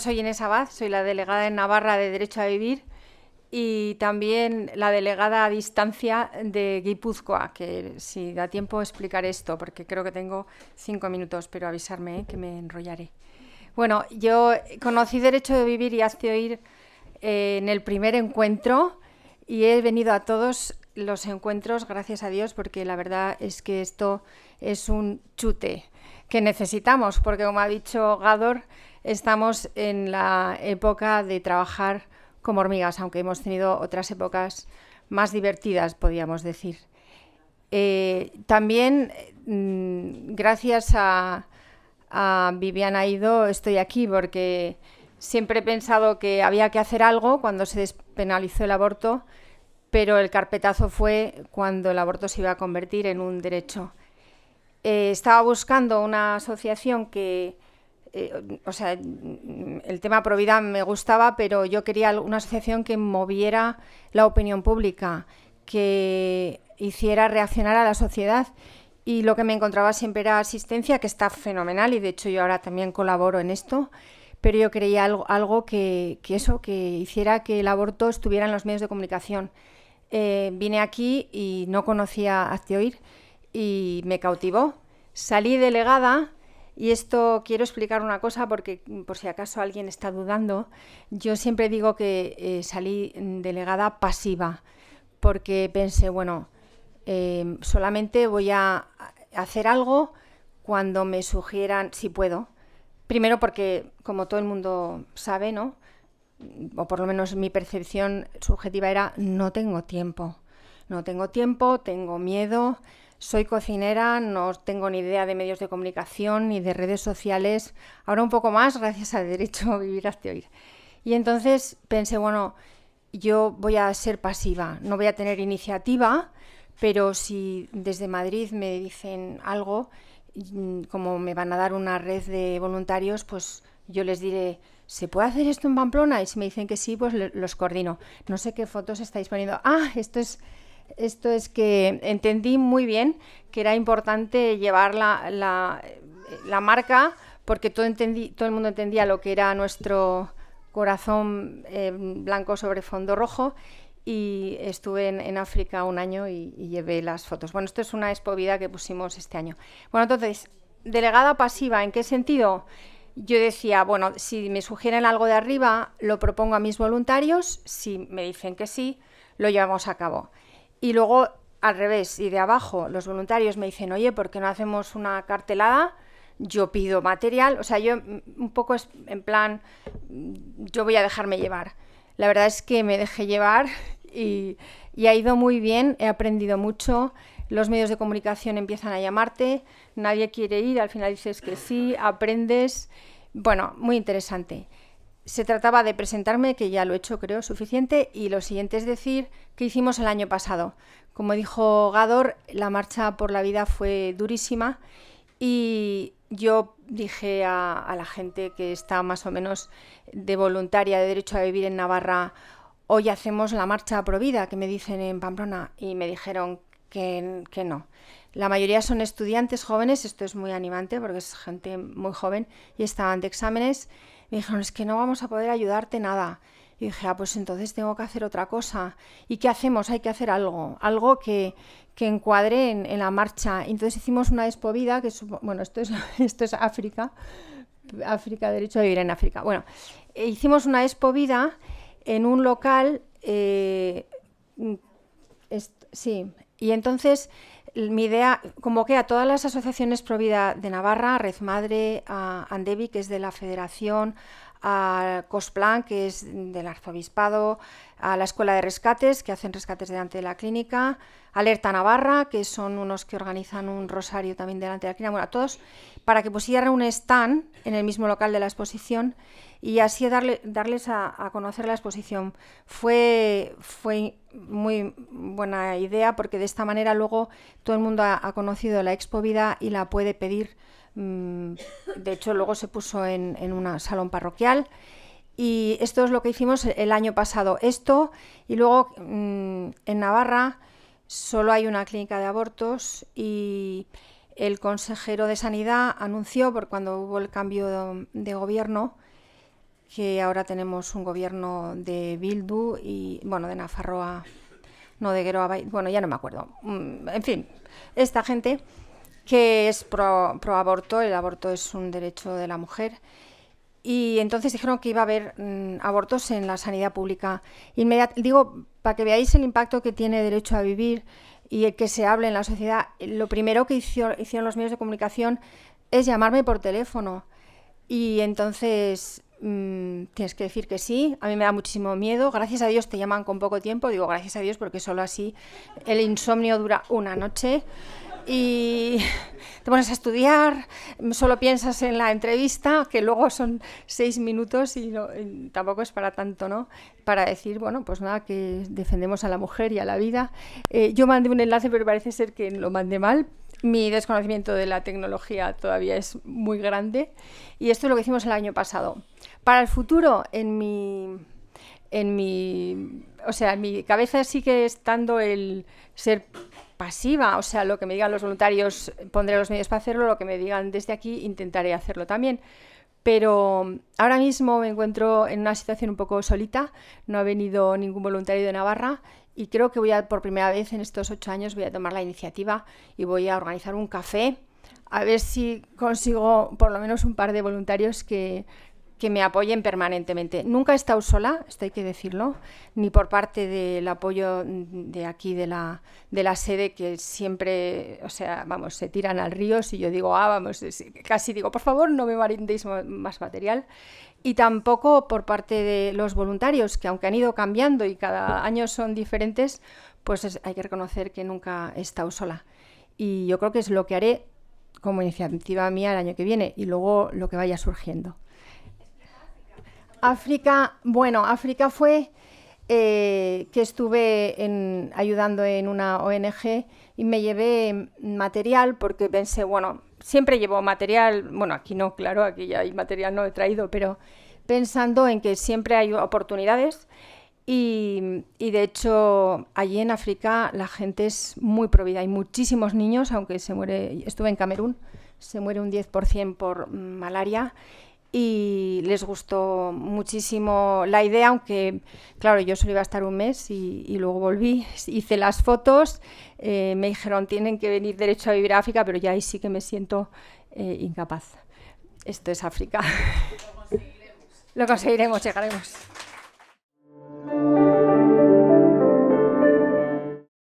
Soy Inés Abad, soy la delegada en Navarra de Derecho a Vivir y también la delegada a distancia de Guipúzcoa, que si da tiempo explicar esto, porque creo que tengo cinco minutos, pero avisarme ¿eh? que me enrollaré. Bueno, yo conocí Derecho a Vivir y hace oír eh, en el primer encuentro y he venido a todos los encuentros, gracias a Dios, porque la verdad es que esto es un chute que necesitamos, porque como ha dicho Gador, estamos en la época de trabajar como hormigas, aunque hemos tenido otras épocas más divertidas, podríamos decir. Eh, también, mm, gracias a, a Viviana Ido, estoy aquí porque siempre he pensado que había que hacer algo cuando se despenalizó el aborto, pero el carpetazo fue cuando el aborto se iba a convertir en un derecho eh, estaba buscando una asociación que, eh, o sea, el tema provida me gustaba, pero yo quería una asociación que moviera la opinión pública, que hiciera reaccionar a la sociedad. Y lo que me encontraba siempre era asistencia, que está fenomenal, y de hecho yo ahora también colaboro en esto, pero yo creía algo, que, que, eso, que hiciera que el aborto estuviera en los medios de comunicación. Eh, vine aquí y no conocía a y me cautivó. Salí delegada y esto quiero explicar una cosa porque mm, por si acaso alguien está dudando, yo siempre digo que eh, salí mm, delegada pasiva porque pensé, bueno, em, solamente voy a hacer algo cuando me sugieran, si puedo. Primero porque, como todo el mundo sabe, ¿no? O por lo menos mi percepción subjetiva era, no tengo tiempo. No tengo tiempo, tengo miedo, soy cocinera, no tengo ni idea de medios de comunicación ni de redes sociales, ahora un poco más gracias al derecho a vivir hasta oír. Y entonces pensé, bueno, yo voy a ser pasiva, no voy a tener iniciativa, pero si desde Madrid me dicen algo, mm, como me van a dar una red de voluntarios, pues yo les diré, ¿se puede hacer esto en Pamplona? Y si me dicen que sí, pues los coordino. No sé qué fotos estáis poniendo. Ah, esto es esto es que entendí muy bien que era importante llevar la, la, marca porque todo, todo el mundo entendía lo que era nuestro corazón eh, blanco sobre fondo rojo y estuve en, África un año y, llevé las fotos. Bueno, esto es una expo vida que pusimos este año. Bueno, entonces, delegada pasiva, ¿en qué sentido? Yo decía, bueno, si me sugieren algo de arriba, lo propongo a mis voluntarios, si me dicen que sí, lo llevamos a cabo. Y luego al revés y de abajo los voluntarios me dicen, oye, ¿por qué no hacemos una cartelada? Yo pido material, o sea, yo mm, un poco en plan, mm, yo voy a dejarme llevar. La verdad es que me dejé llevar y, y ha ido muy bien, he aprendido mucho, los medios de comunicación empiezan a llamarte, nadie quiere ir, al final dices que sí, aprendes, bueno, muy interesante se trataba de presentarme, que ya lo he hecho creo suficiente, y lo siguiente es decir que hicimos el año pasado. Como dijo Gador, la marcha por la vida fue durísima y yo dije a, la gente que está más o menos de voluntaria de derecho a vivir en Navarra, hoy hacemos la marcha por vida, que me dicen en Pamplona, y me dijeron que, que no. La mayoría son estudiantes jóvenes, esto es muy animante porque es gente muy joven y estaban de exámenes me dijeron, es que no vamos a poder ayudarte nada. Y dije, ah, pues entonces tengo que hacer otra cosa. ¿Y qué hacemos? Hay que hacer algo, algo que, encuadre en, la marcha. Entonces hicimos una despovida, que bueno, esto es, esto es África, África, derecho a vivir en África. Bueno, eh, hicimos una despovida en un local, eh, mm, sí, y entonces mi idea, convoqué a todas las asociaciones Provida de Navarra, a Red Madre, a Andevi, que es de la Federación, a Cosplan, que es del arzobispado, a la Escuela de Rescates, que hacen rescates delante de la clínica, Alerta Navarra, que son unos que organizan un rosario también delante de la clínica, bueno, a todos, para que pusieran un stand en el mismo local de la exposición y así darle, darles a, conocer la exposición. Fue, fue muy buena idea porque de esta manera luego todo el mundo ha, conocido la Expo Vida y la puede pedir Mm, de hecho, luego se puso en, un salón parroquial. Y esto es lo que hicimos el año pasado. Esto, y luego mm, en Navarra solo hay una clínica de abortos y el consejero de Sanidad anunció, por cuando hubo el cambio de gobierno, que ahora tenemos un gobierno de Bildu y, bueno, de Nafarroa, no de Gueroa, bueno, ya no me acuerdo. Mm, en fin, esta gente que es pro, aborto, el aborto es un derecho de la mujer. Y entonces dijeron que iba a haber mm, abortos en la sanidad pública. me digo, para que veáis el impacto que tiene derecho a vivir y el que se hable en la sociedad, lo primero que hicieron los medios de comunicación es llamarme por teléfono. Y entonces mm, tienes que decir que sí. A mí me da muchísimo miedo. Gracias a Dios te llaman con poco tiempo. Digo, gracias a Dios porque solo así el insomnio dura una noche y te pones a estudiar, solo piensas en la entrevista, que luego son seis minutos y, tampoco es para tanto, ¿no? Para decir, bueno, pues nada, que defendemos a la mujer y a la vida. Eh, yo mandé un enlace, pero parece ser que lo mandé mal. Mi desconocimiento de la tecnología todavía es muy grande y esto es lo que hicimos el año pasado. Para el futuro, en mi en mi, o sea, en mi cabeza sigue estando el ser pasiva, o sea, lo que me digan los voluntarios pondré los medios para hacerlo, lo que me digan desde aquí intentaré hacerlo también. Pero mm, ahora mismo me encuentro en una situación un poco solita, no ha venido ningún voluntario de Navarra y creo que voy a, por primera vez en estos ocho años, voy a tomar la iniciativa y voy a organizar un café a ver si consigo por lo menos un par de voluntarios que, que me apoyen permanentemente. Nunca he estado sola, esto hay que decirlo, ni por parte del apoyo de aquí de la, de la sede, que siempre, o sea, vamos, se tiran al río si yo digo, ah, vamos, casi digo, por favor, no me marindéis más material. Y tampoco por parte de los voluntarios, que aunque han ido cambiando y cada año son diferentes, pues hay que reconocer que nunca he estado sola. Y yo creo que es lo que haré como iniciativa mía el año que viene y luego lo que vaya surgiendo. África, bueno, África fue eh, que estuve en, ayudando en una ONG y me llevé material porque pensé, bueno, siempre llevo material, bueno, aquí no, claro, aquí ya hay material, no he traído, pero pensando en que siempre hay oportunidades y, de hecho, allí en África la gente es muy provida. Hay muchísimos niños, aunque se muere, estuve en Camerún, se muere un 10% por malaria y les gustó muchísimo la idea, aunque claro, yo solo iba a estar un mes y, luego volví, hice las fotos, eh, me dijeron tienen que venir derecho a vivir África, pero ya ahí sí que me siento eh, incapaz. Esto es África. Lo conseguiremos llegaremos.